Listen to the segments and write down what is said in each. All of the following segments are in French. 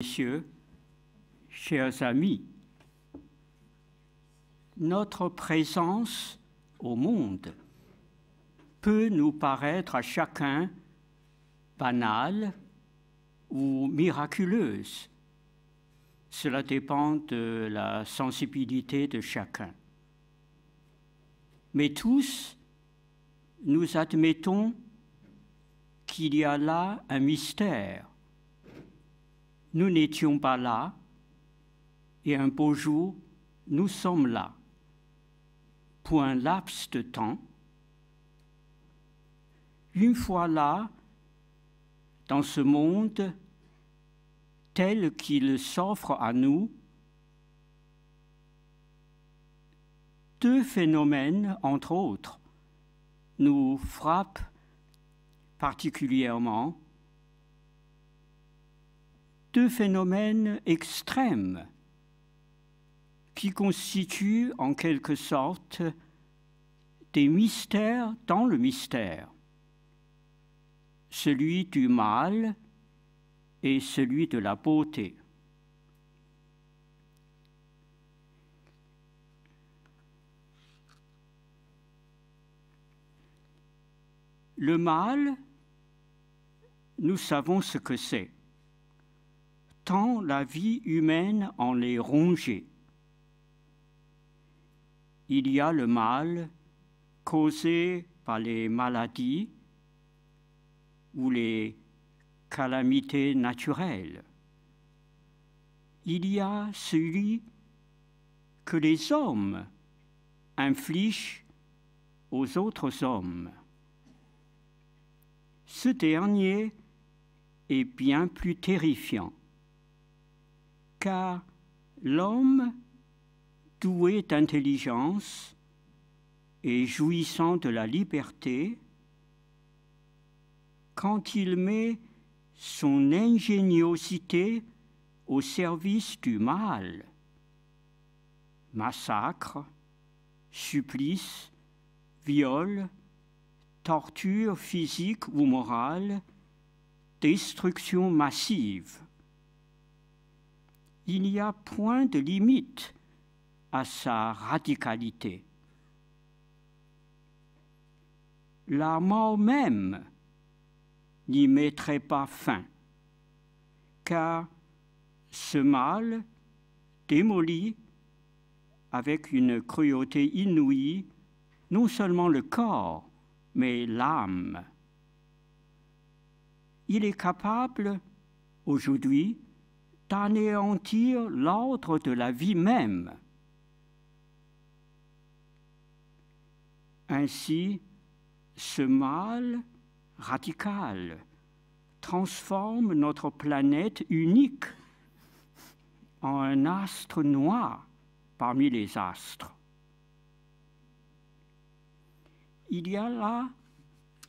Messieurs, chers amis, notre présence au monde peut nous paraître à chacun banale ou miraculeuse. Cela dépend de la sensibilité de chacun. Mais tous, nous admettons qu'il y a là un mystère nous n'étions pas là, et un beau jour, nous sommes là. Pour un laps de temps, une fois là, dans ce monde tel qu'il s'offre à nous, deux phénomènes, entre autres, nous frappent particulièrement deux phénomènes extrêmes qui constituent en quelque sorte des mystères dans le mystère, celui du mal et celui de la beauté. Le mal, nous savons ce que c'est la vie humaine en les rongée. Il y a le mal causé par les maladies ou les calamités naturelles. Il y a celui que les hommes infligent aux autres hommes. Ce dernier est bien plus terrifiant car l'homme doué d'intelligence et jouissant de la liberté, quand il met son ingéniosité au service du mal, massacre, supplice, viol, torture physique ou morale, destruction massive il n'y a point de limite à sa radicalité. La mort même n'y mettrait pas fin, car ce mal démolit avec une cruauté inouïe non seulement le corps, mais l'âme. Il est capable, aujourd'hui, d'anéantir l'ordre de la vie même. Ainsi, ce mal radical transforme notre planète unique en un astre noir parmi les astres. Il y a là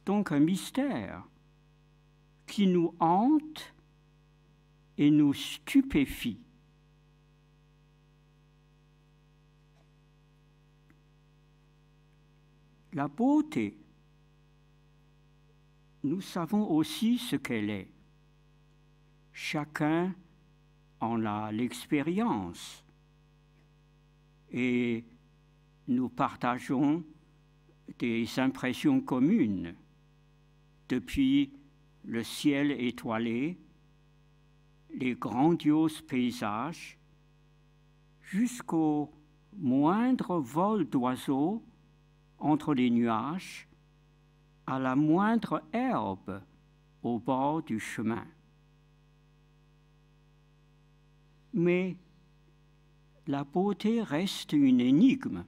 donc un mystère qui nous hante et nous stupéfie. La beauté, nous savons aussi ce qu'elle est. Chacun en a l'expérience et nous partageons des impressions communes depuis le ciel étoilé les grandioses paysages jusqu'au moindre vol d'oiseaux entre les nuages, à la moindre herbe au bord du chemin. Mais la beauté reste une énigme.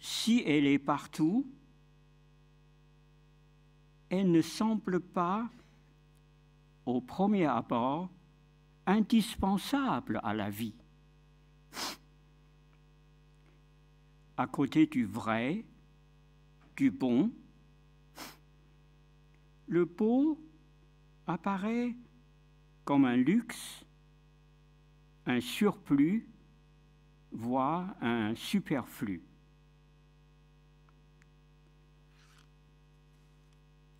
Si elle est partout, elle ne semble pas au premier abord indispensable à la vie. À côté du vrai, du bon, le beau apparaît comme un luxe, un surplus, voire un superflu.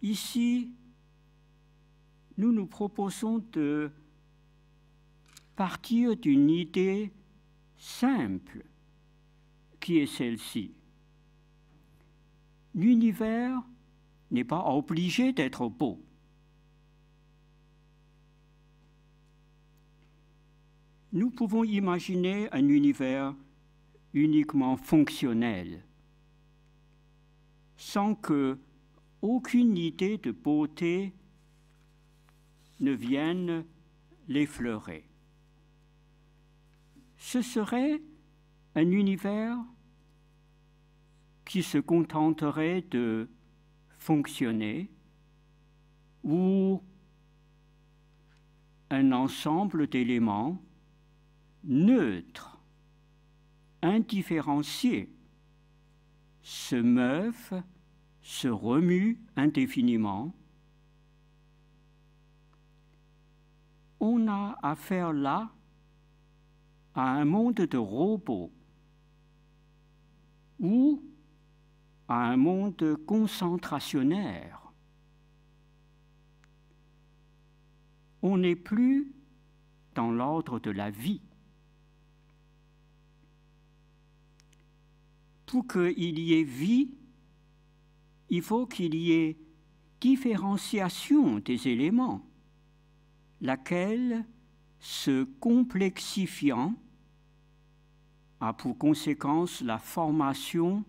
Ici, nous nous proposons de partir d'une idée simple qui est celle-ci. L'univers n'est pas obligé d'être beau. Nous pouvons imaginer un univers uniquement fonctionnel, sans que aucune idée de beauté ne viennent l'effleurer. Ce serait un univers qui se contenterait de fonctionner ou un ensemble d'éléments neutres, indifférenciés, se meuvent, se remuent indéfiniment on a affaire là à un monde de robots ou à un monde concentrationnaire. On n'est plus dans l'ordre de la vie. Pour qu'il y ait vie, il faut qu'il y ait différenciation des éléments laquelle, se complexifiant, a pour conséquence la formation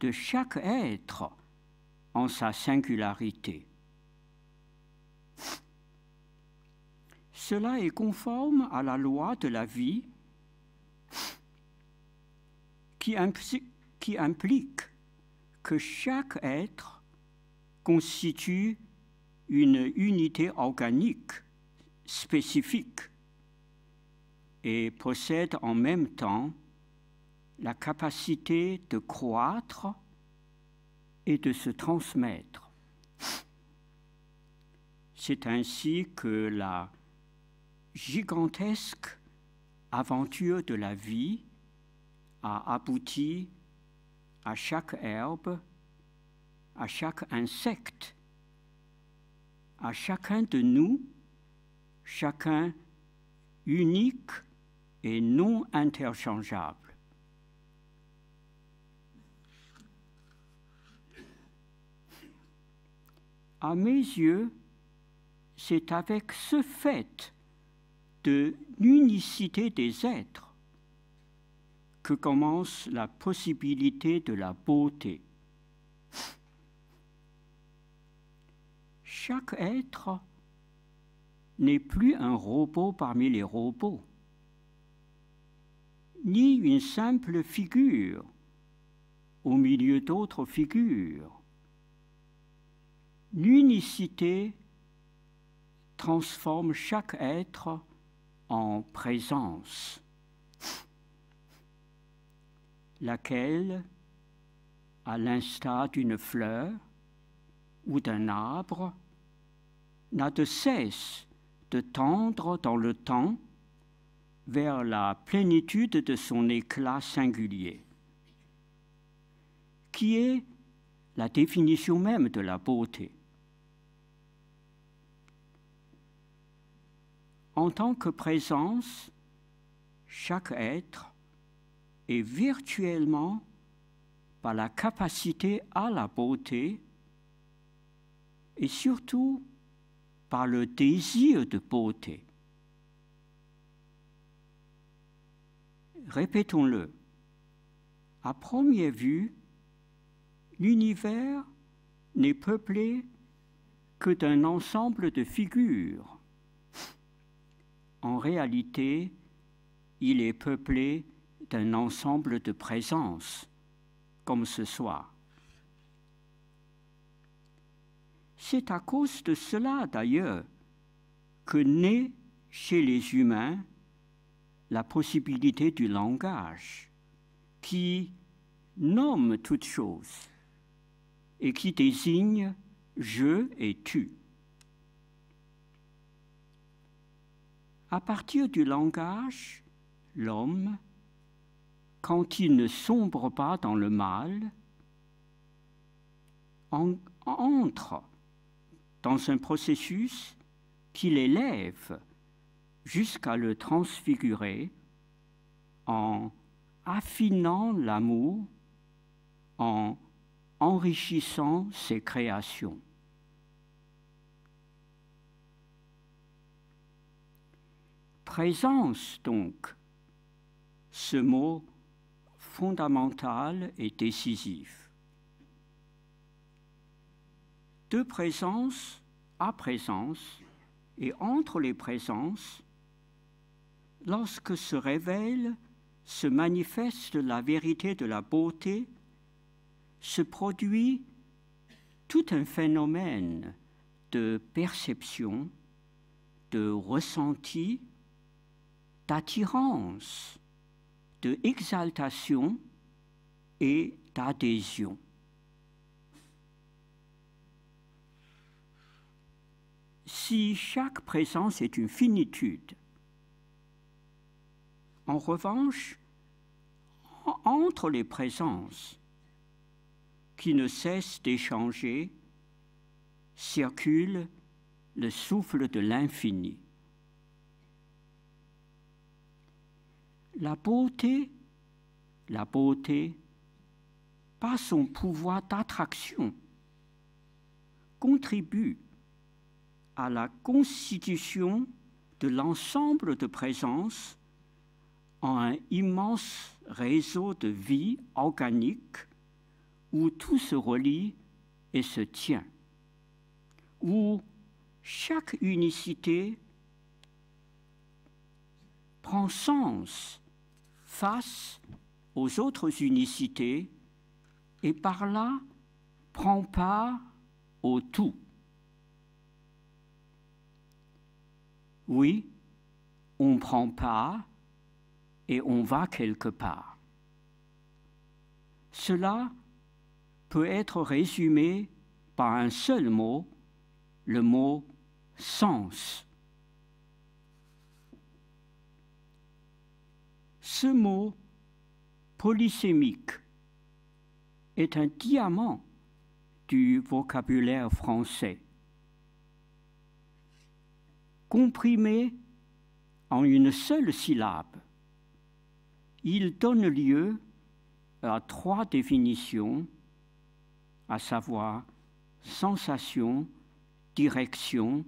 de chaque être en sa singularité. Cela est conforme à la loi de la vie qui, implique que chaque être constitue une unité organique spécifique et possède en même temps la capacité de croître et de se transmettre. C'est ainsi que la gigantesque aventure de la vie a abouti à chaque herbe, à chaque insecte, à chacun de nous chacun unique et non interchangeable. À mes yeux, c'est avec ce fait de l'unicité des êtres que commence la possibilité de la beauté. Chaque être n'est plus un robot parmi les robots, ni une simple figure au milieu d'autres figures. L'unicité transforme chaque être en présence, laquelle, à l'instar d'une fleur ou d'un arbre, n'a de cesse de tendre dans le temps vers la plénitude de son éclat singulier, qui est la définition même de la beauté. En tant que présence, chaque être est virtuellement par la capacité à la beauté et surtout par le désir de beauté. Répétons-le. À première vue, l'univers n'est peuplé que d'un ensemble de figures. En réalité, il est peuplé d'un ensemble de présences, comme ce soir. C'est à cause de cela, d'ailleurs, que naît chez les humains la possibilité du langage qui nomme toute chose et qui désigne je et tu. À partir du langage, l'homme, quand il ne sombre pas dans le mal, entre dans un processus qui l'élève jusqu'à le transfigurer en affinant l'amour, en enrichissant ses créations. Présence, donc, ce mot fondamental et décisif de présence à présence et entre les présences, lorsque se révèle, se manifeste la vérité de la beauté, se produit tout un phénomène de perception, de ressenti, d'attirance, de exaltation et d'adhésion. si chaque présence est une finitude, en revanche, entre les présences qui ne cessent d'échanger, circule le souffle de l'infini. La beauté, la beauté, par son pouvoir d'attraction, contribue à la constitution de l'ensemble de présence en un immense réseau de vie organique où tout se relie et se tient, où chaque unicité prend sens face aux autres unicités et par là prend part au tout. oui, on prend part et on va quelque part. Cela peut être résumé par un seul mot, le mot sens. Ce mot polysémique est un diamant du vocabulaire français comprimé en une seule syllabe, il donne lieu à trois définitions, à savoir sensation, direction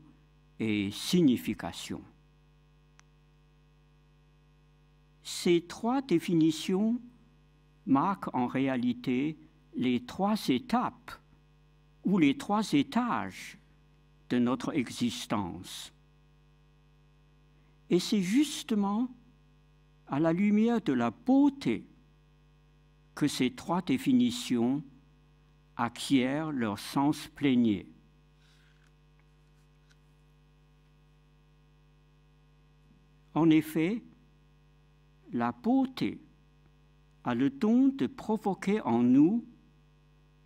et signification. Ces trois définitions marquent en réalité les trois étapes ou les trois étages de notre existence. Et c'est justement à la lumière de la beauté que ces trois définitions acquièrent leur sens plénier. En effet, la beauté a le don de provoquer en nous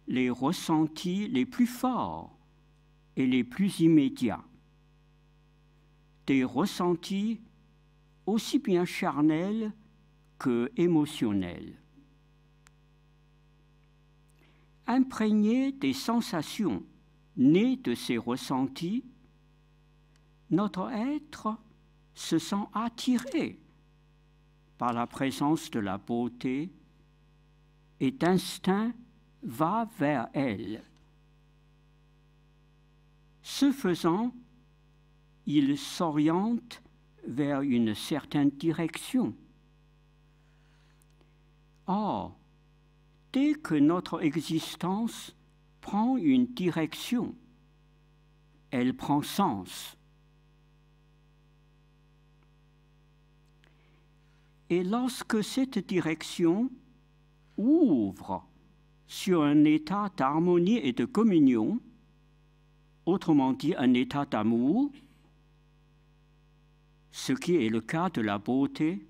les ressentis les plus forts et les plus immédiats des ressentis aussi bien charnels que émotionnels. Imprégné des sensations nées de ces ressentis, notre être se sent attiré par la présence de la beauté et instinct va vers elle. Ce faisant, il s'oriente vers une certaine direction. Or, dès que notre existence prend une direction, elle prend sens. Et lorsque cette direction ouvre sur un état d'harmonie et de communion, autrement dit un état d'amour, ce qui est le cas de la beauté,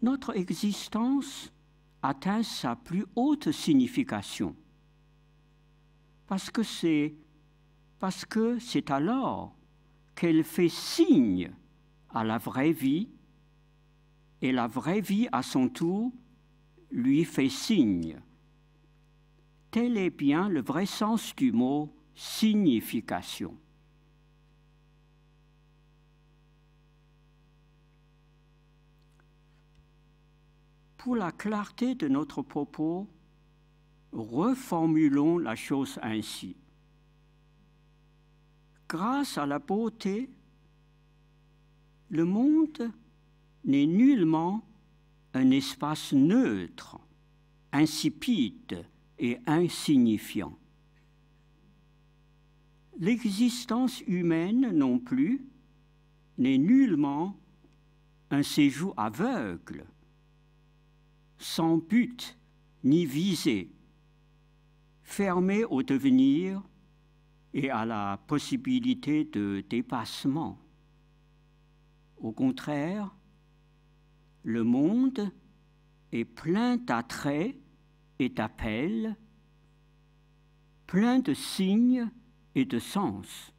notre existence atteint sa plus haute signification. Parce que c'est parce que c'est alors qu'elle fait signe à la vraie vie et la vraie vie à son tour lui fait signe. Tel est bien le vrai sens du mot signification. pour la clarté de notre propos, reformulons la chose ainsi. Grâce à la beauté, le monde n'est nullement un espace neutre, insipide et insignifiant. L'existence humaine non plus n'est nullement un séjour aveugle, sans but ni visée, fermé au devenir et à la possibilité de dépassement. Au contraire, le monde est plein d'attraits et d'appels, plein de signes et de sens.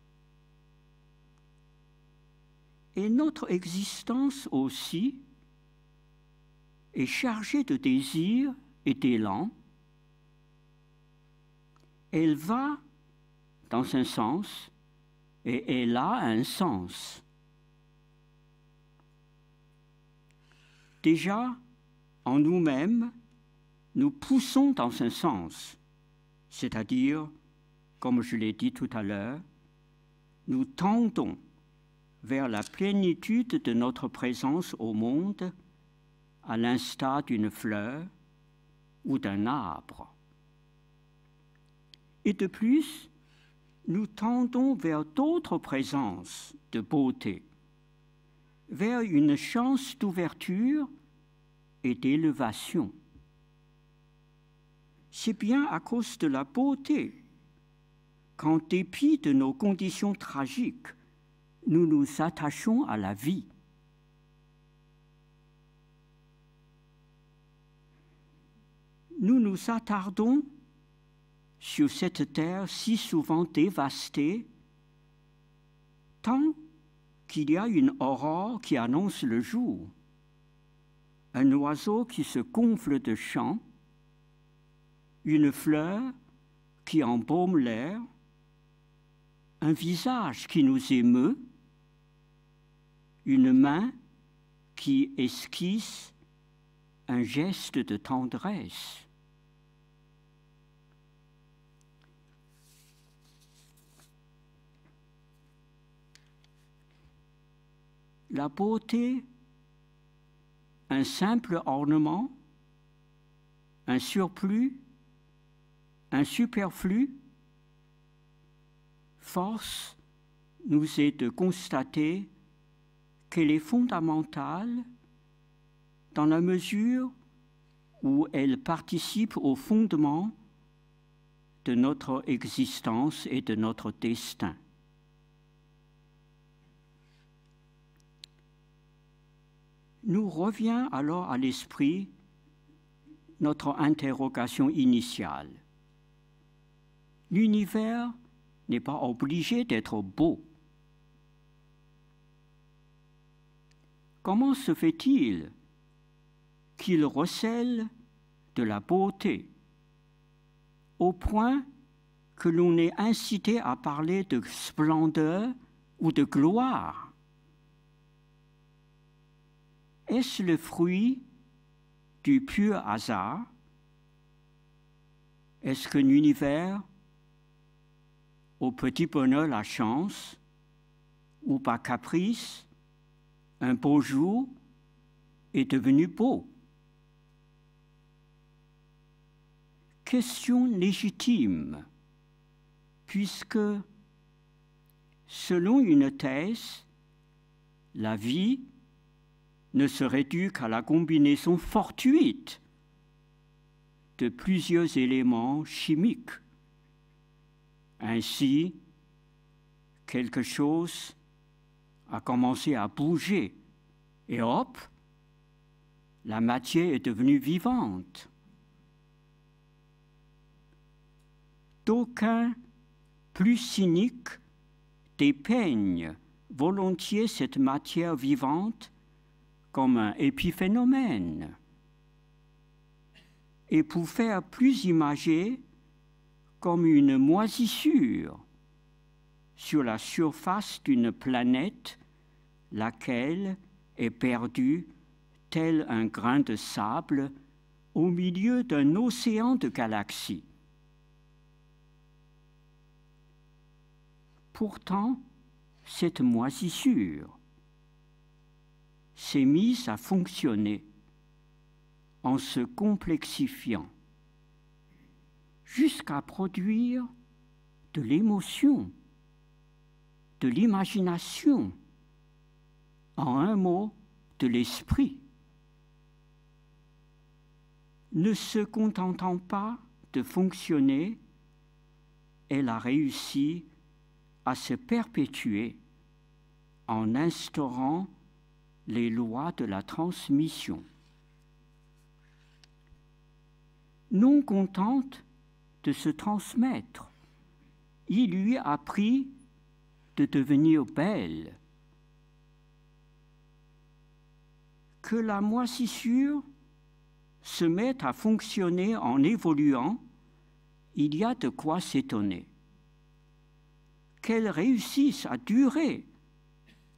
Et notre existence aussi est chargée de désir et d'élan, elle va dans un sens et elle a un sens. Déjà, en nous-mêmes, nous poussons dans un sens, c'est-à-dire, comme je l'ai dit tout à l'heure, nous tendons vers la plénitude de notre présence au monde à l'instar d'une fleur ou d'un arbre. Et de plus, nous tendons vers d'autres présences de beauté, vers une chance d'ouverture et d'élévation. C'est bien à cause de la beauté qu'en dépit de nos conditions tragiques, nous nous attachons à la vie. nous nous attardons sur cette terre si souvent dévastée, tant qu'il y a une aurore qui annonce le jour, un oiseau qui se gonfle de chant, une fleur qui embaume l'air, un visage qui nous émeut, une main qui esquisse un geste de tendresse. la beauté, un simple ornement, un surplus, un superflu, force nous est de constater qu'elle est fondamentale dans la mesure où elle participe au fondement de notre existence et de notre destin. nous revient alors à l'esprit notre interrogation initiale. L'univers n'est pas obligé d'être beau. Comment se fait-il qu'il recèle de la beauté au point que l'on est incité à parler de splendeur ou de gloire est-ce le fruit du pur hasard Est-ce qu'un univers, au petit bonheur, la chance, ou par caprice, un beau jour est devenu beau Question légitime, puisque, selon une thèse, la vie ne se réduit qu'à la combinaison fortuite de plusieurs éléments chimiques. Ainsi, quelque chose a commencé à bouger et hop, la matière est devenue vivante. D'aucuns, plus cynique dépeignent volontiers cette matière vivante comme un épiphénomène. Et pour faire plus imagé, comme une moisissure sur la surface d'une planète, laquelle est perdue tel un grain de sable au milieu d'un océan de galaxies. Pourtant, cette moisissure s'est mise à fonctionner en se complexifiant jusqu'à produire de l'émotion, de l'imagination, en un mot, de l'esprit. Ne se contentant pas de fonctionner, elle a réussi à se perpétuer en instaurant les lois de la transmission. Non contente de se transmettre, il lui a appris de devenir belle. Que la moisissure se mette à fonctionner en évoluant, il y a de quoi s'étonner. Qu'elle réussisse à durer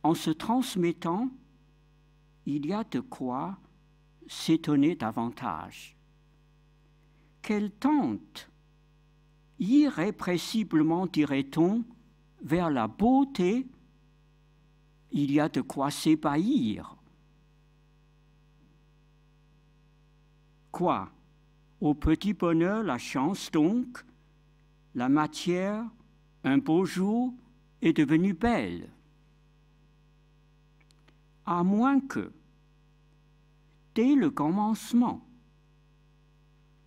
en se transmettant il y a de quoi s'étonner davantage. Quelle tente, irrépressiblement dirait-on, vers la beauté, il y a de quoi s'ébahir. Quoi Au petit bonheur, la chance donc, la matière, un beau jour, est devenue belle à moins que, dès le commencement,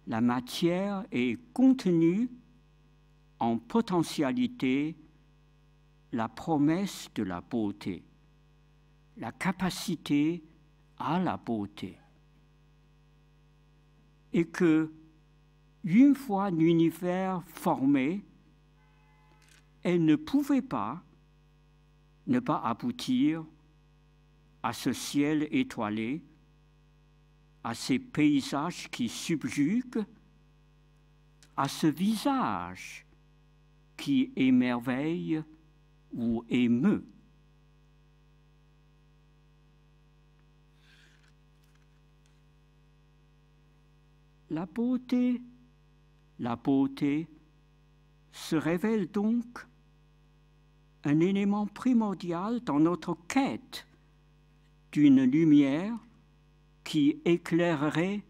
la matière est contenue en potentialité la promesse de la beauté, la capacité à la beauté. Et que, une fois l'univers formé, elle ne pouvait pas ne pas aboutir à ce ciel étoilé, à ces paysages qui subjuguent, à ce visage qui émerveille ou émeut. La beauté, la beauté se révèle donc un élément primordial dans notre quête une lumière qui éclairerait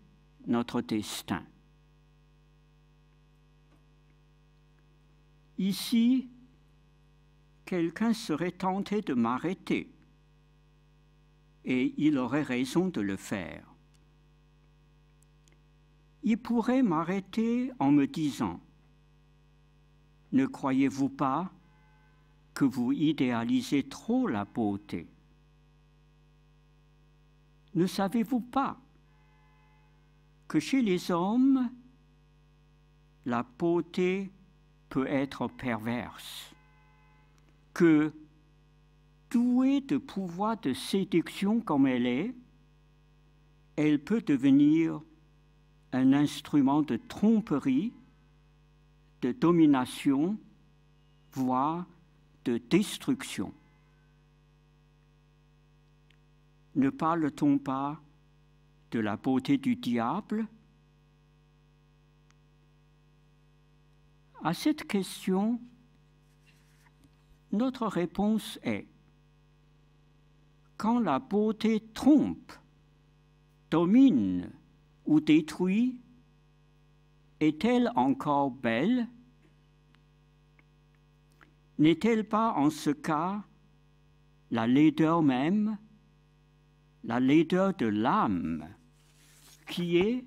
notre destin. Ici, quelqu'un serait tenté de m'arrêter, et il aurait raison de le faire. Il pourrait m'arrêter en me disant, ne croyez-vous pas que vous idéalisez trop la beauté ne savez-vous pas que chez les hommes, la beauté peut être perverse, que douée de pouvoir de séduction comme elle est, elle peut devenir un instrument de tromperie, de domination, voire de destruction. ne parle-t-on pas de la beauté du diable À cette question, notre réponse est quand la beauté trompe, domine ou détruit, est-elle encore belle N'est-elle pas en ce cas la laideur même la laideur de l'âme qui est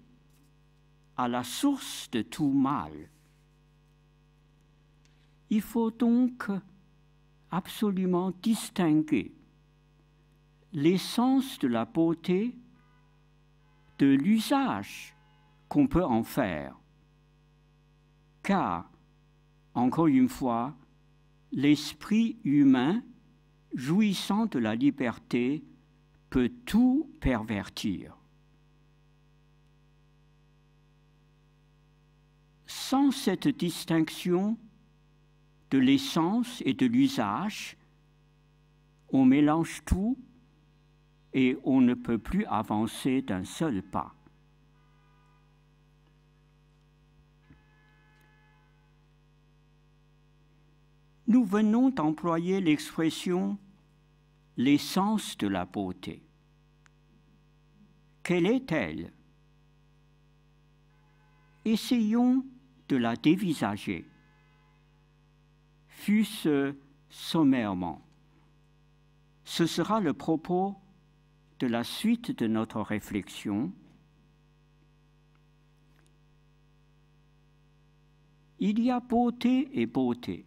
à la source de tout mal. Il faut donc absolument distinguer l'essence de la beauté de l'usage qu'on peut en faire. Car, encore une fois, l'esprit humain, jouissant de la liberté, peut tout pervertir. Sans cette distinction de l'essence et de l'usage, on mélange tout et on ne peut plus avancer d'un seul pas. Nous venons d'employer l'expression l'essence de la beauté. Quelle est-elle Essayons de la dévisager, fût-ce sommairement. Ce sera le propos de la suite de notre réflexion. Il y a beauté et beauté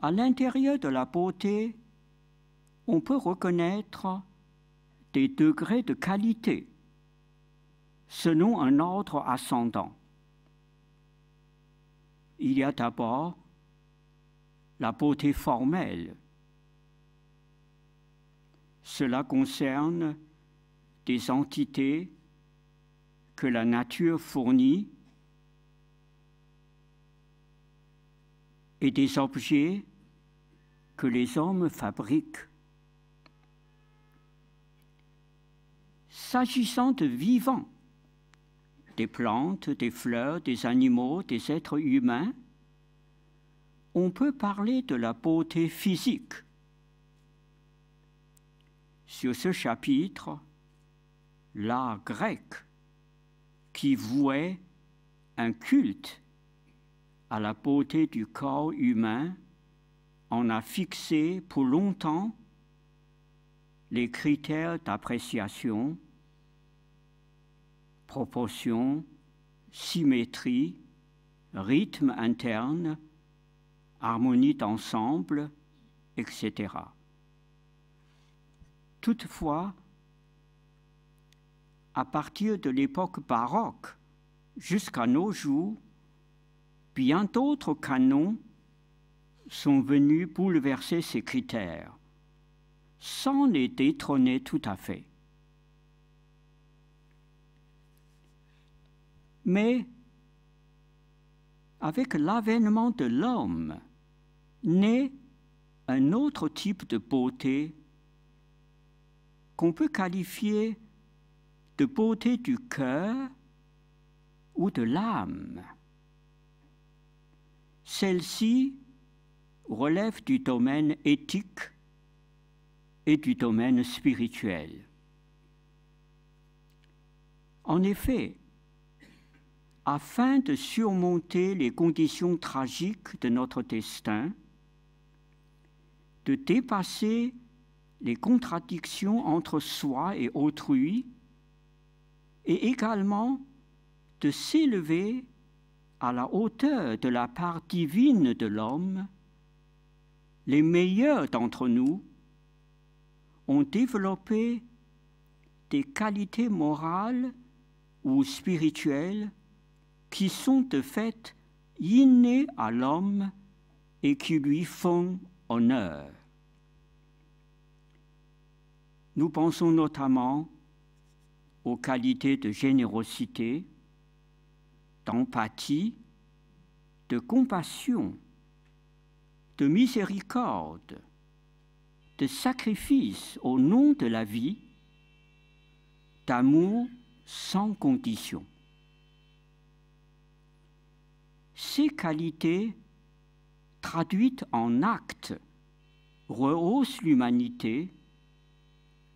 à l'intérieur de la beauté, on peut reconnaître des degrés de qualité selon un ordre ascendant. Il y a d'abord la beauté formelle. Cela concerne des entités que la nature fournit et des objets que les hommes fabriquent. S'agissant de vivants, des plantes, des fleurs, des animaux, des êtres humains, on peut parler de la beauté physique. Sur ce chapitre, l'art grec, qui vouait un culte à la beauté du corps humain, on a fixé pour longtemps les critères d'appréciation, proportion, symétrie, rythme interne, harmonie d'ensemble, etc. Toutefois, à partir de l'époque baroque jusqu'à nos jours, bien d'autres canons sont venus bouleverser ces critères, sans les détrôner tout à fait. Mais avec l'avènement de l'homme, naît un autre type de beauté qu'on peut qualifier de beauté du cœur ou de l'âme. Celle-ci relève du domaine éthique et du domaine spirituel. En effet, afin de surmonter les conditions tragiques de notre destin, de dépasser les contradictions entre soi et autrui, et également de s'élever à la hauteur de la part divine de l'homme, les meilleurs d'entre nous ont développé des qualités morales ou spirituelles qui sont de fait innées à l'homme et qui lui font honneur. Nous pensons notamment aux qualités de générosité, d'empathie, de compassion, de miséricorde, de sacrifice au nom de la vie, d'amour sans condition. Ces qualités, traduites en actes, rehaussent l'humanité,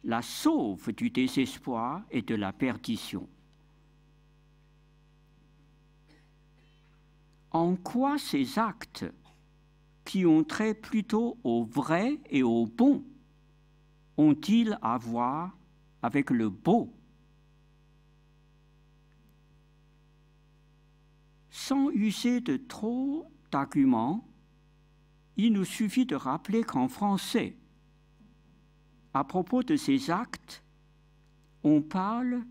la sauvent du désespoir et de la perdition. En quoi ces actes qui ont trait plutôt au vrai et au bon ont-ils à voir avec le beau Sans user de trop d'arguments, il nous suffit de rappeler qu'en français, à propos de ces actes, on parle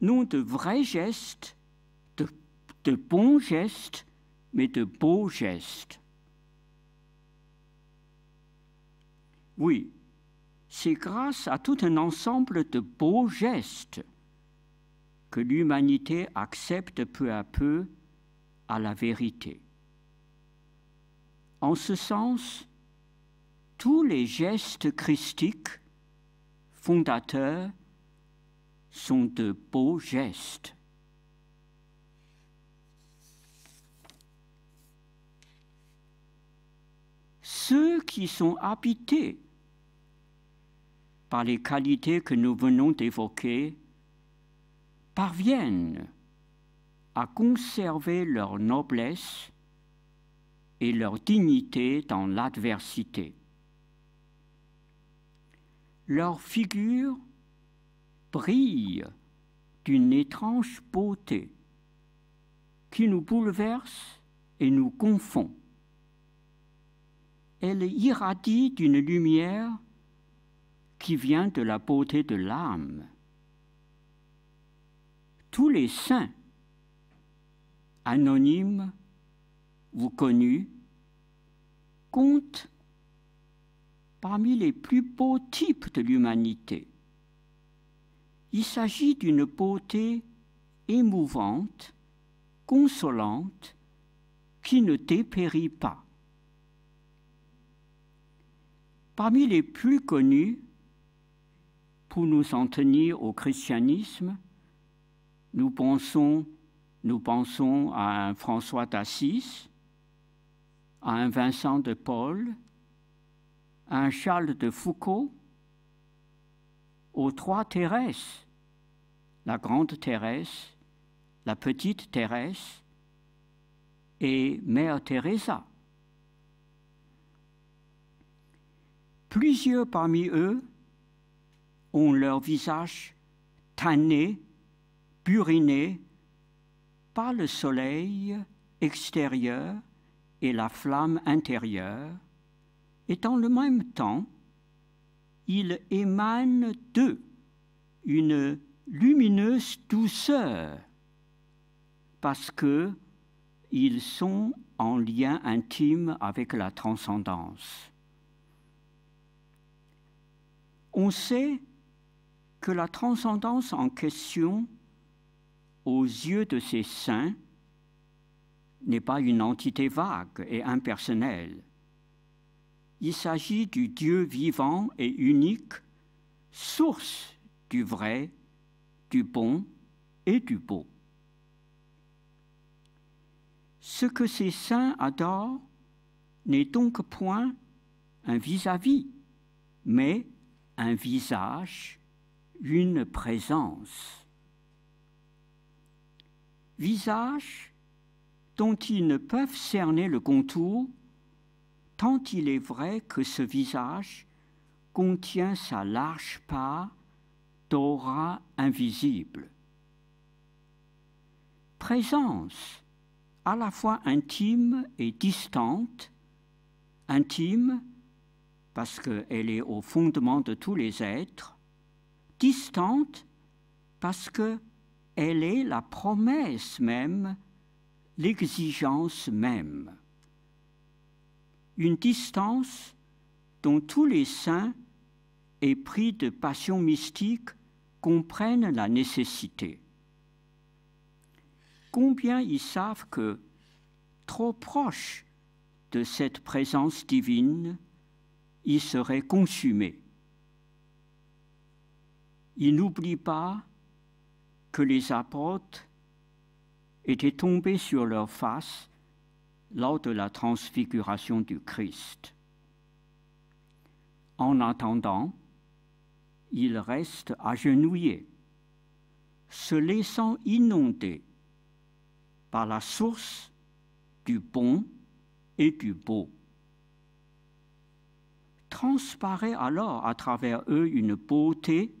non de vrais gestes, de, bons gestes, mais de beaux gestes. Oui, c'est grâce à tout un ensemble de beaux gestes que l'humanité accepte peu à peu à la vérité. En ce sens, tous les gestes christiques fondateurs sont de beaux gestes. ceux qui sont habités par les qualités que nous venons d'évoquer parviennent à conserver leur noblesse et leur dignité dans l'adversité. Leur figure brille d'une étrange beauté qui nous bouleverse et nous confond elle irradie d'une lumière qui vient de la beauté de l'âme. Tous les saints, anonymes ou connus, comptent parmi les plus beaux types de l'humanité. Il s'agit d'une beauté émouvante, consolante, qui ne dépérit pas. Parmi les plus connus, pour nous en tenir au christianisme, nous pensons, nous pensons à un François d'Assis, à un Vincent de Paul, à un Charles de Foucault, aux trois Thérèse, la grande Thérèse, la petite Thérèse et Mère Teresa. Plusieurs parmi eux ont leur visage tanné, buriné par le soleil extérieur et la flamme intérieure, et en le même temps, ils émanent d'eux une lumineuse douceur, parce qu'ils sont en lien intime avec la transcendance on sait que la transcendance en question, aux yeux de ces saints, n'est pas une entité vague et impersonnelle. Il s'agit du Dieu vivant et unique, source du vrai, du bon et du beau. Ce que ces saints adorent n'est donc point un vis-à-vis, -vis, mais un visage, une présence. Visage dont ils ne peuvent cerner le contour, tant il est vrai que ce visage contient sa large part d'aura invisible. Présence à la fois intime et distante, intime parce qu'elle est au fondement de tous les êtres, distante parce qu'elle est la promesse même, l'exigence même. Une distance dont tous les saints épris de passion mystique comprennent la nécessité. Combien ils savent que, trop proche de cette présence divine, il serait consumé. Il n'oublie pas que les apôtres étaient tombés sur leur face lors de la transfiguration du Christ. En attendant, ils restent agenouillés, se laissant inonder par la source du bon et du beau transparaît alors à travers eux une beauté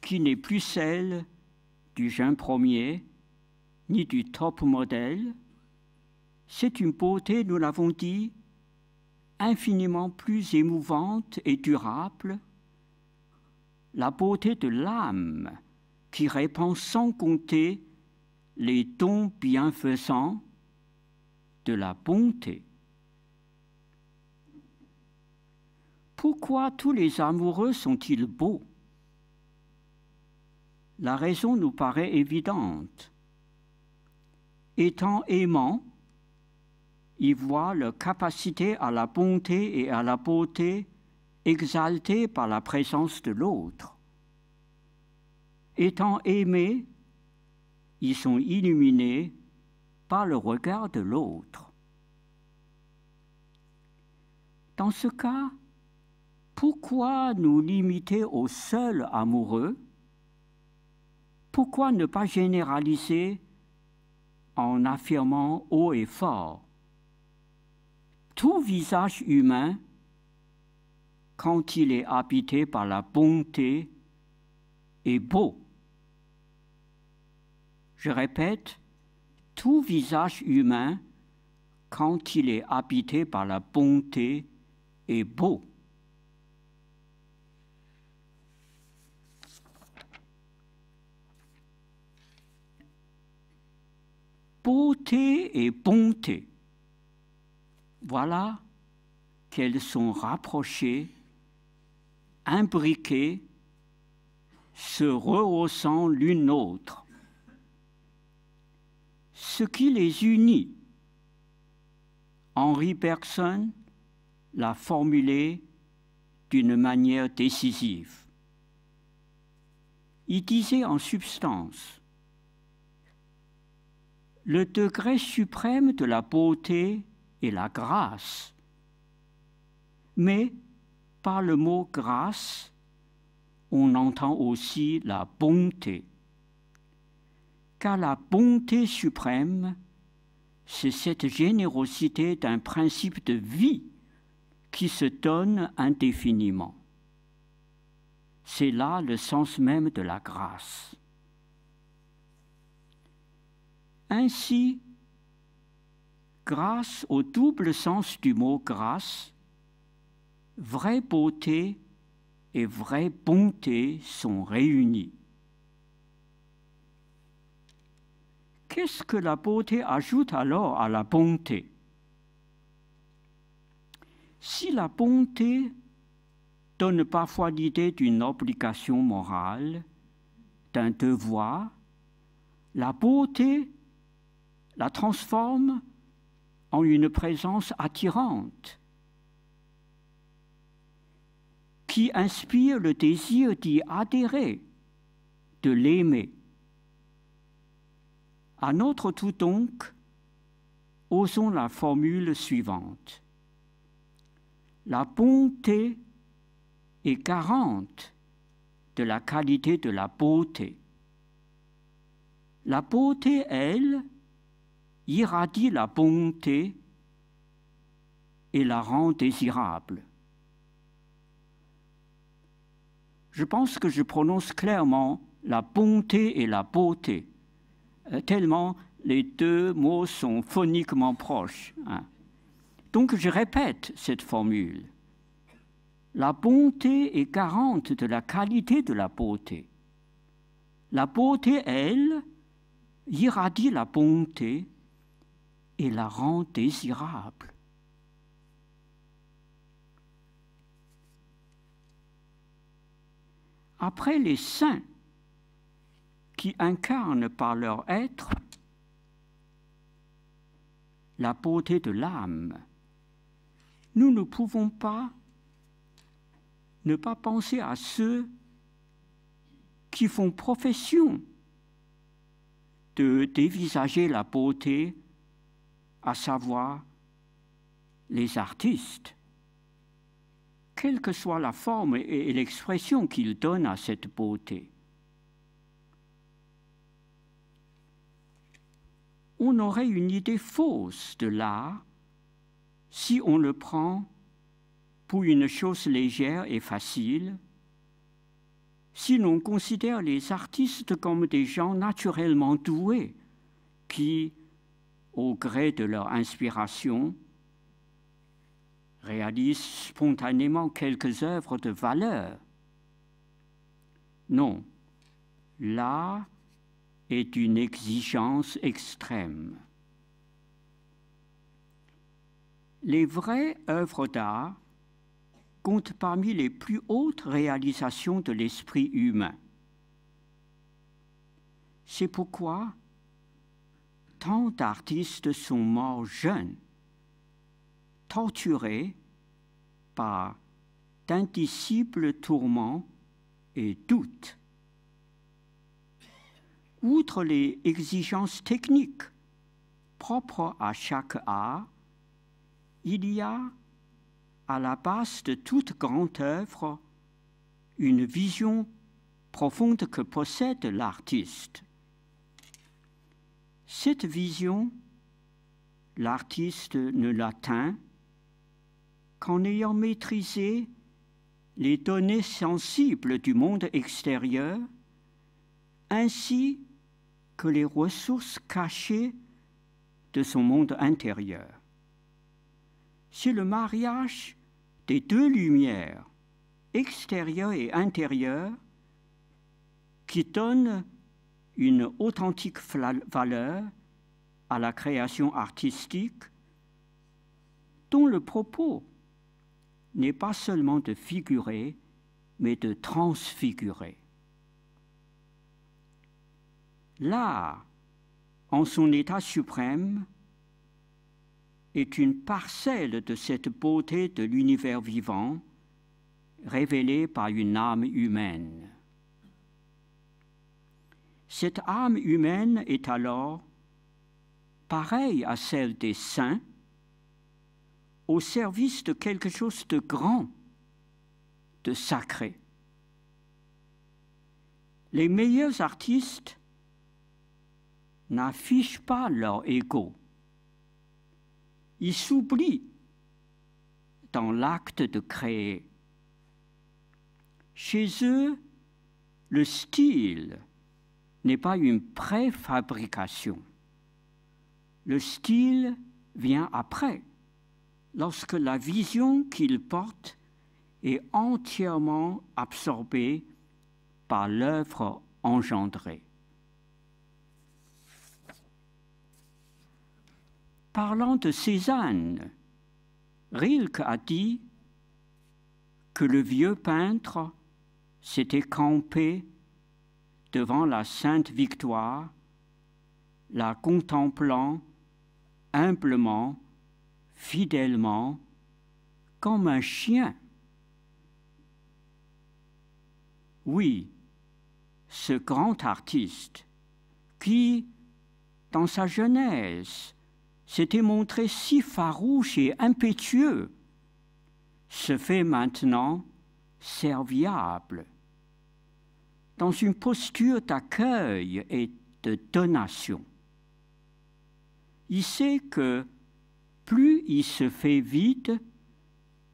qui n'est plus celle du jeune premier, ni du top modèle. C'est une beauté, nous l'avons dit, infiniment plus émouvante et durable, la beauté de l'âme qui répand sans compter les dons bienfaisants de la bonté Pourquoi tous les amoureux sont-ils beaux La raison nous paraît évidente. Étant aimants, ils voient leur capacité à la bonté et à la beauté exaltée par la présence de l'autre. Étant aimés, ils sont illuminés par le regard de l'autre. Dans ce cas, pourquoi nous limiter au seul amoureux Pourquoi ne pas généraliser en affirmant haut et fort Tout visage humain, quand il est habité par la bonté, est beau. Je répète, tout visage humain, quand il est habité par la bonté, est beau. beauté et bonté. Voilà qu'elles sont rapprochées, imbriquées, se rehaussant l'une l'autre. Ce qui les unit, Henri Bergson l'a formulé d'une manière décisive. Il disait en substance le degré suprême de la beauté est la grâce. Mais par le mot grâce, on entend aussi la bonté. Car la bonté suprême, c'est cette générosité d'un principe de vie qui se donne indéfiniment. C'est là le sens même de la grâce. Ainsi, grâce au double sens du mot grâce, vraie beauté et vraie bonté sont réunies. Qu'est-ce que la beauté ajoute alors à la bonté Si la bonté donne parfois l'idée d'une obligation morale, d'un devoir, la beauté la transforme en une présence attirante qui inspire le désir d'y adhérer, de l'aimer. À notre tout donc, osons la formule suivante. La bonté est garante de la qualité de la beauté. La beauté, elle, irradie la bonté et la rend désirable. Je pense que je prononce clairement la bonté et la beauté, euh, tellement les deux mots sont phoniquement proches. Hein. Donc je répète cette formule. La bonté est garante de la qualité de la beauté. La beauté, elle, irradie la bonté et la rend désirable. Après les saints qui incarnent par leur être la beauté de l'âme, nous ne pouvons pas ne pas penser à ceux qui font profession de dévisager la beauté à savoir les artistes. Quelle que soit la forme et l'expression qu'ils donnent à cette beauté. On aurait une idée fausse de l'art si on le prend pour une chose légère et facile, si l'on considère les artistes comme des gens naturellement doués qui au gré de leur inspiration, réalisent spontanément quelques œuvres de valeur. Non, l'art est une exigence extrême. Les vraies œuvres d'art comptent parmi les plus hautes réalisations de l'esprit humain. C'est pourquoi tant d'artistes sont morts jeunes, torturés par d'indicibles tourments et doutes. Outre les exigences techniques propres à chaque art, il y a à la base de toute grande œuvre une vision profonde que possède l'artiste cette vision, l'artiste ne l'atteint qu'en ayant maîtrisé les données sensibles du monde extérieur, ainsi que les ressources cachées de son monde intérieur. C'est le mariage des deux lumières, extérieure et intérieure, qui donne une authentique valeur à la création artistique dont le propos n'est pas seulement de figurer, mais de transfigurer. L'art, en son état suprême, est une parcelle de cette beauté de l'univers vivant révélée par une âme humaine. Cette âme humaine est alors pareille à celle des saints, au service de quelque chose de grand, de sacré. Les meilleurs artistes n'affichent pas leur ego. Ils s'oublient dans l'acte de créer. Chez eux, le style n'est pas une préfabrication. Le style vient après, lorsque la vision qu'il porte est entièrement absorbée par l'œuvre engendrée. Parlant de Cézanne, Rilke a dit que le vieux peintre s'était campé devant la sainte victoire, la contemplant humblement, fidèlement, comme un chien. Oui, ce grand artiste qui, dans sa jeunesse, s'était montré si farouche et impétueux, se fait maintenant serviable dans une posture d'accueil et de donation. Il sait que plus il se fait vide,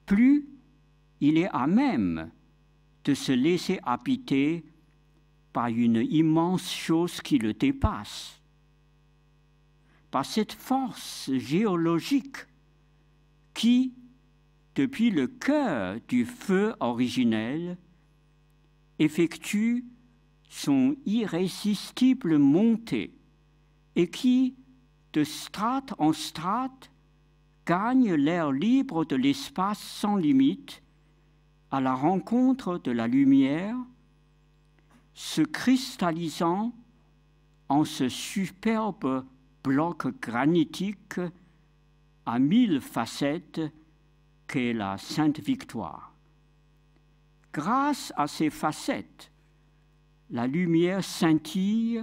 plus il est à même de se laisser habiter par une immense chose qui le dépasse, par cette force géologique qui, depuis le cœur du feu originel, effectue son irrésistible montée et qui, de strate en strate, gagne l'air libre de l'espace sans limite à la rencontre de la lumière, se cristallisant en ce superbe bloc granitique à mille facettes qu'est la Sainte Victoire. Grâce à ces facettes, la lumière scintille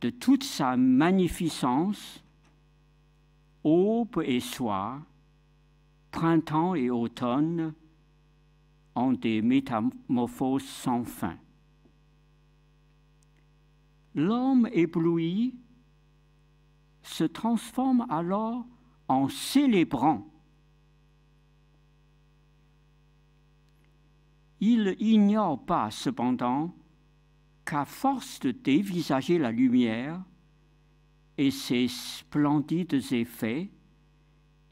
de toute sa magnificence, aube et soir, printemps et automne, en des métamorphoses sans fin. L'homme ébloui se transforme alors en célébrant. Il ignore pas cependant qu'à force de dévisager la lumière et ses splendides effets,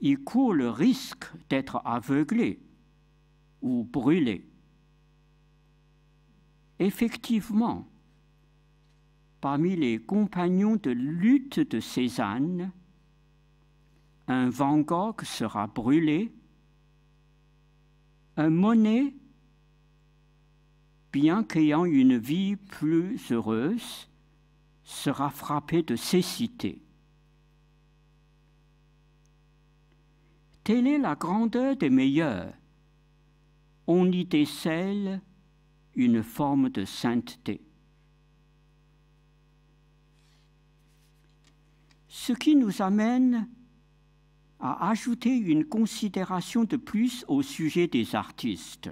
il court le risque d'être aveuglé ou brûlé. Effectivement, parmi les compagnons de lutte de Cézanne, un Van Gogh sera brûlé, un Monet bien qu'ayant une vie plus heureuse, sera frappé de cécité. Telle est la grandeur des meilleurs. On y décèle une forme de sainteté. Ce qui nous amène à ajouter une considération de plus au sujet des artistes.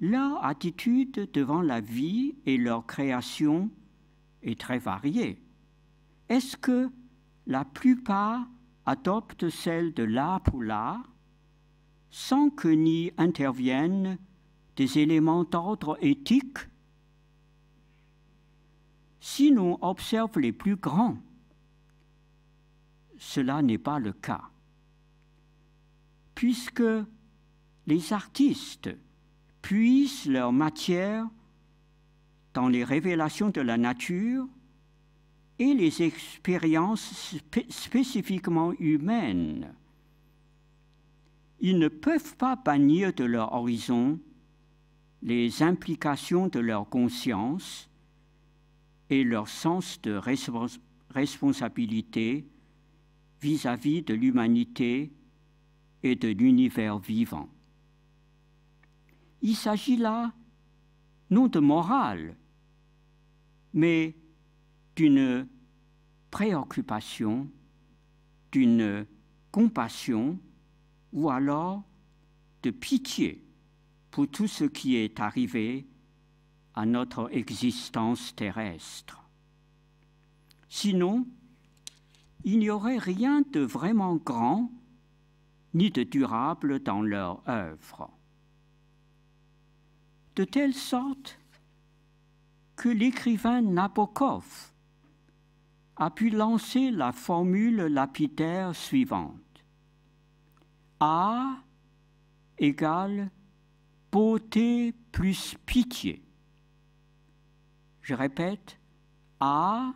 Leur attitude devant la vie et leur création est très variée. Est-ce que la plupart adoptent celle de l'art pour l'art sans que n'y interviennent des éléments d'ordre éthique Si l'on observe les plus grands, cela n'est pas le cas, puisque les artistes puissent leur matière dans les révélations de la nature et les expériences spécifiquement humaines. Ils ne peuvent pas bannir de leur horizon les implications de leur conscience et leur sens de responsabilité vis à -vis de l'humanité et de l'univers vivant il s'agit là non de morale, mais d'une préoccupation, d'une compassion ou alors de pitié pour tout ce qui est arrivé à notre existence terrestre. Sinon, il n'y aurait rien de vraiment grand ni de durable dans leur œuvre de telle sorte que l'écrivain Nabokov a pu lancer la formule lapidaire suivante. A égale beauté plus pitié. Je répète, A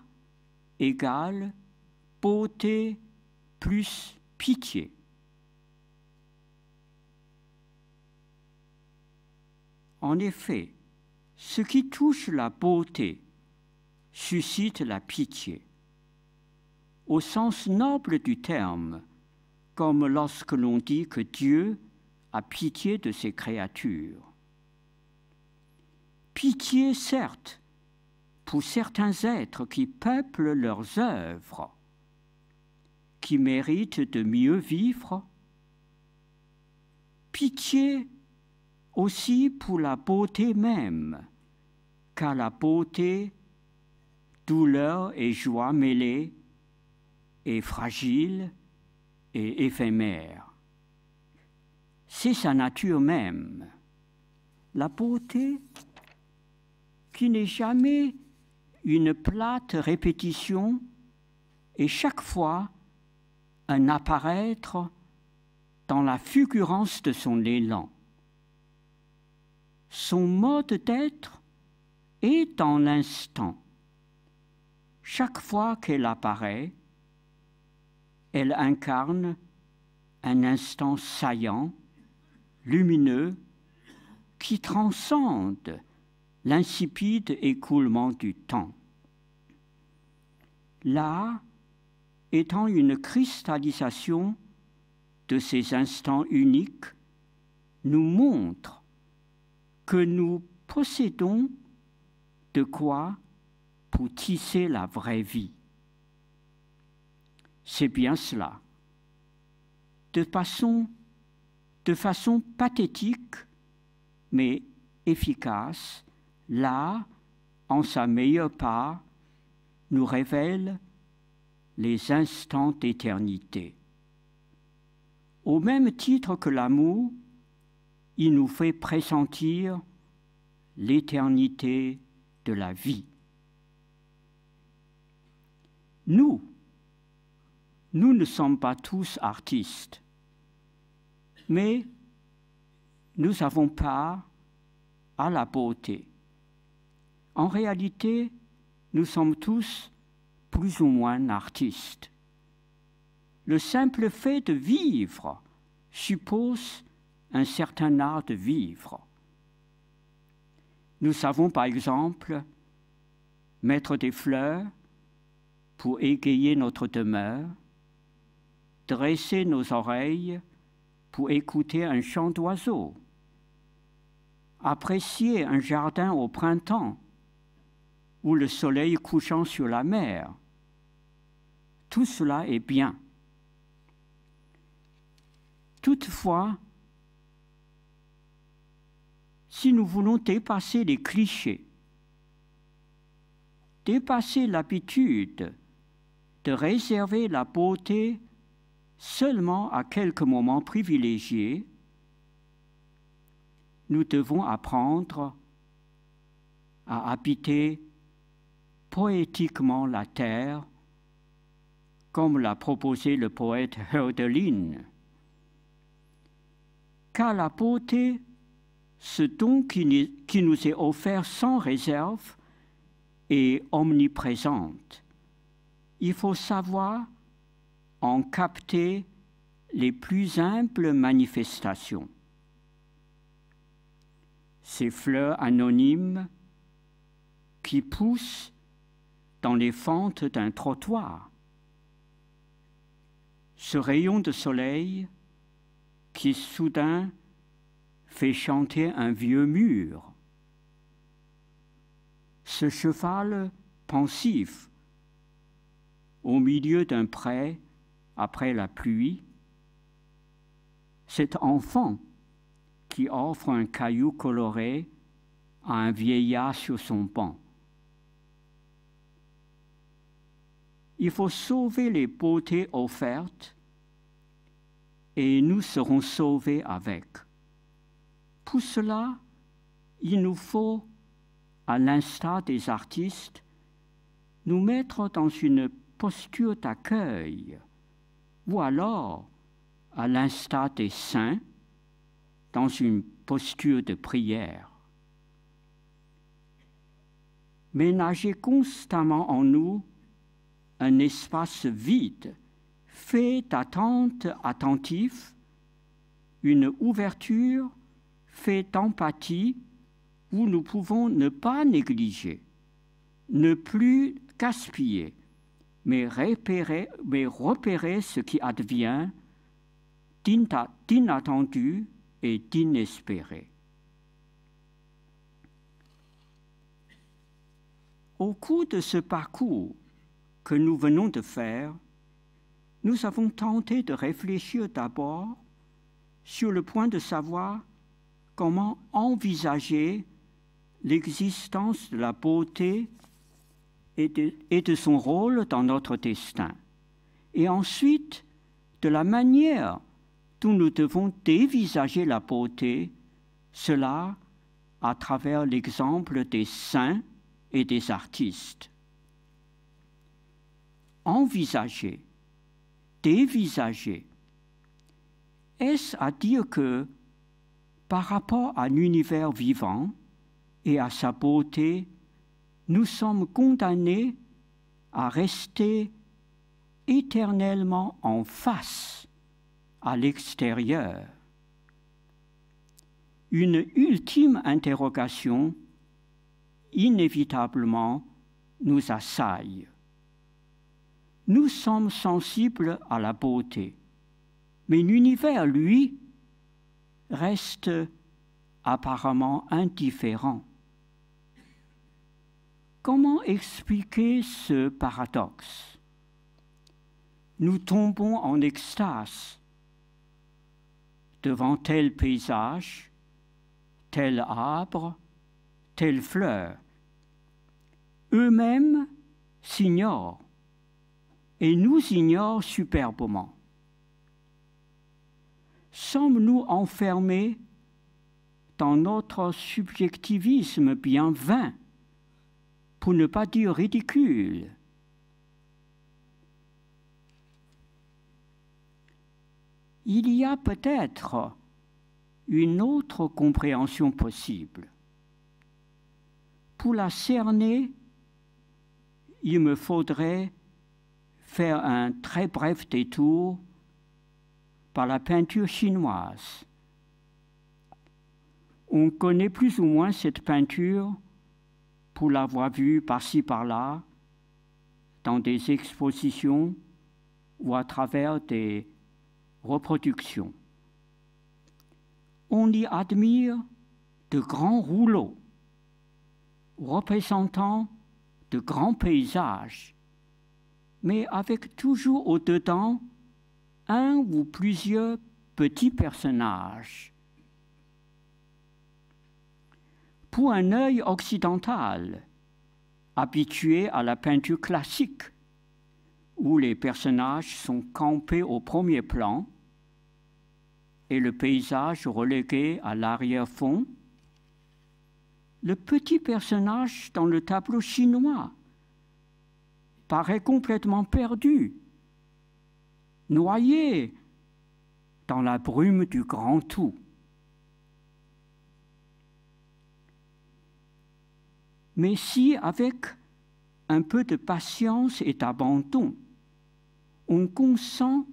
égale beauté plus pitié. En effet, ce qui touche la beauté suscite la pitié, au sens noble du terme, comme lorsque l'on dit que Dieu a pitié de ses créatures. Pitié, certes, pour certains êtres qui peuplent leurs œuvres, qui méritent de mieux vivre. Pitié aussi pour la beauté même, car la beauté, douleur et joie mêlées, est fragile et éphémère. C'est sa nature même. La beauté qui n'est jamais une plate répétition et chaque fois un apparaître dans la fulgurance de son élan son mode d'être est en l'instant. Chaque fois qu'elle apparaît, elle incarne un instant saillant, lumineux, qui transcende l'insipide écoulement du temps. Là, étant une cristallisation de ces instants uniques, nous montre que nous possédons de quoi pour tisser la vraie vie. C'est bien cela. De façon, de façon pathétique, mais efficace, l'art, en sa meilleure part, nous révèle les instants d'éternité. Au même titre que l'amour, il nous fait pressentir l'éternité de la vie. Nous, nous ne sommes pas tous artistes, mais nous avons part à la beauté. En réalité, nous sommes tous plus ou moins artistes. Le simple fait de vivre suppose un certain art de vivre. Nous savons par exemple mettre des fleurs pour égayer notre demeure, dresser nos oreilles pour écouter un chant d'oiseau, apprécier un jardin au printemps ou le soleil couchant sur la mer. Tout cela est bien. Toutefois, si nous voulons dépasser les clichés, dépasser l'habitude de réserver la beauté seulement à quelques moments privilégiés, nous devons apprendre à habiter poétiquement la terre, comme l'a proposé le poète Hölderlin, car la beauté ce don qui, nous est offert sans réserve et omniprésente. Il faut savoir en capter les plus simples manifestations. Ces fleurs anonymes qui poussent dans les fentes d'un trottoir. Ce rayon de soleil qui soudain fait chanter un vieux mur. Ce cheval pensif, au milieu d'un pré, après la pluie, cet enfant qui offre un caillou coloré à un vieillard sur son banc. Il faut sauver les beautés offertes et nous serons sauvés avec. Pour cela, il nous faut, à l'instar des artistes, nous mettre dans une posture d'accueil, ou alors, à l'instar des saints, dans une posture de prière. Ménager constamment en nous un espace vide, fait attente, attentif, une ouverture fait empathie où nous pouvons ne pas négliger, ne plus gaspiller, mais repérer, mais repérer ce qui advient d'inattendu et d'inespéré. Au cours de ce parcours que nous venons de faire, nous avons tenté de réfléchir d'abord sur le point de savoir comment envisager l'existence de la beauté et de, son rôle dans notre destin. Et ensuite, de la manière dont nous devons dévisager la beauté, cela à travers l'exemple des saints et des artistes. Envisager, dévisager, est-ce à dire que par rapport à l'univers vivant et à sa beauté, nous sommes condamnés à rester éternellement en face, à l'extérieur. Une ultime interrogation inévitablement nous assaille. Nous sommes sensibles à la beauté, mais l'univers, lui, reste apparemment indifférent. Comment expliquer ce paradoxe Nous tombons en extase devant tel paysage, tel arbre, telle fleur. Eux-mêmes s'ignorent et nous ignorent superbement sommes-nous enfermés dans notre subjectivisme bien vain, pour ne pas dire ridicule Il y a peut-être une autre compréhension possible. Pour la cerner, il me faudrait faire un très bref détour par la peinture chinoise. On connaît plus ou moins cette peinture pour l'avoir vue par-ci par-là, dans des expositions ou à travers des reproductions. On y admire de grands rouleaux représentant de grands paysages, mais avec toujours au-dedans ou plusieurs petits personnages. Pour un œil occidental, habitué à la peinture classique, où les personnages sont campés au premier plan et le paysage relégué à l'arrière-fond, le petit personnage dans le tableau chinois paraît complètement perdu noyé dans la brume du grand tout. Mais si avec un peu de patience et d'abandon, on consent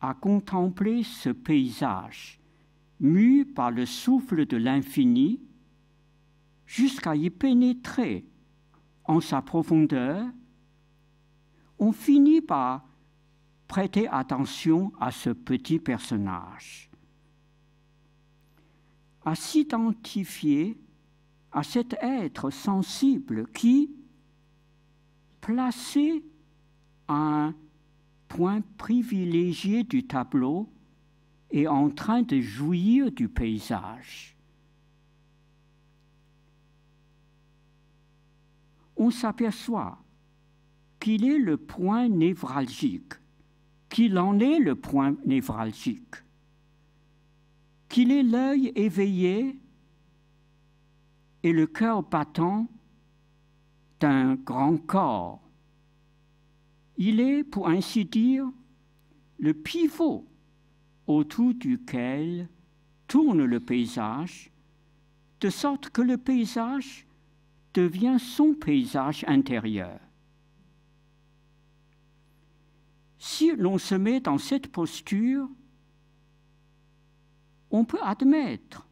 à contempler ce paysage, mu par le souffle de l'infini, jusqu'à y pénétrer en sa profondeur, on finit par Prêtez attention à ce petit personnage. À s'identifier à cet être sensible qui, placé à un point privilégié du tableau, est en train de jouir du paysage. On s'aperçoit qu'il est le point névralgique qu'il en est le point névralgique, qu'il est l'œil éveillé et le cœur battant d'un grand corps. Il est, pour ainsi dire, le pivot autour duquel tourne le paysage, de sorte que le paysage devient son paysage intérieur. Si l'on se met dans cette posture, on peut admettre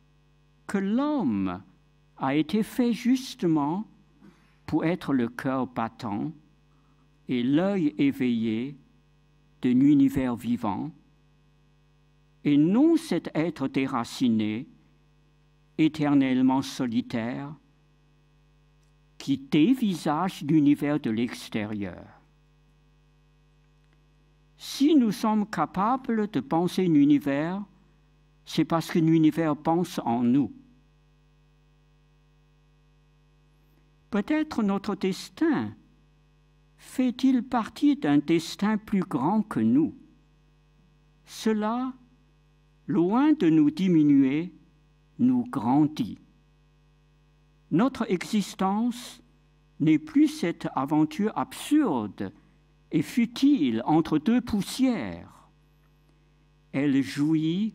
que l'homme a été fait justement pour être le cœur battant et l'œil éveillé d'un univers vivant, et non cet être déraciné, éternellement solitaire, qui dévisage l'univers de l'extérieur. Si nous sommes capables de penser l'univers, c'est parce que l'univers pense en nous. Peut-être notre destin fait-il partie d'un destin plus grand que nous. Cela, loin de nous diminuer, nous grandit. Notre existence n'est plus cette aventure absurde et fut-il entre deux poussières, elle jouit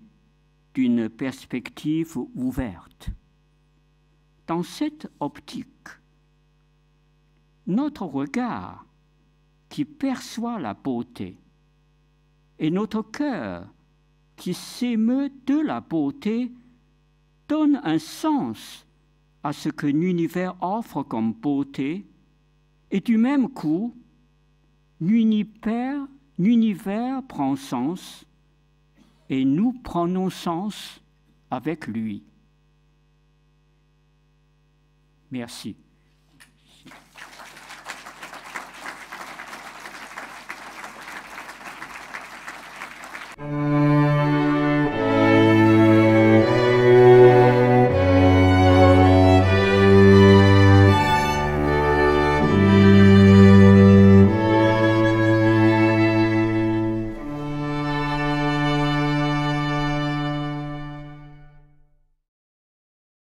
d'une perspective ouverte. Dans cette optique, notre regard qui perçoit la beauté et notre cœur qui s'émeut de la beauté donne un sens à ce que l'univers offre comme beauté et du même coup l'univers prend sens et nous prenons sens avec lui. Merci.